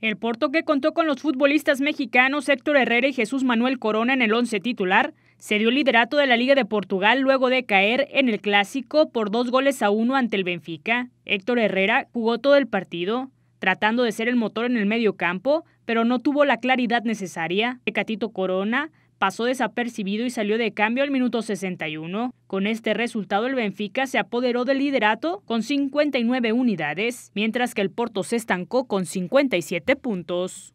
El Porto que contó con los futbolistas mexicanos Héctor Herrera y Jesús Manuel Corona en el once titular, se dio liderato de la Liga de Portugal luego de caer en el clásico por dos goles a uno ante el Benfica. Héctor Herrera jugó todo el partido, tratando de ser el motor en el medio campo, pero no tuvo la claridad necesaria. Catito Corona pasó desapercibido y salió de cambio al minuto 61. Con este resultado el Benfica se apoderó del liderato con 59 unidades, mientras que el Porto se estancó con 57 puntos.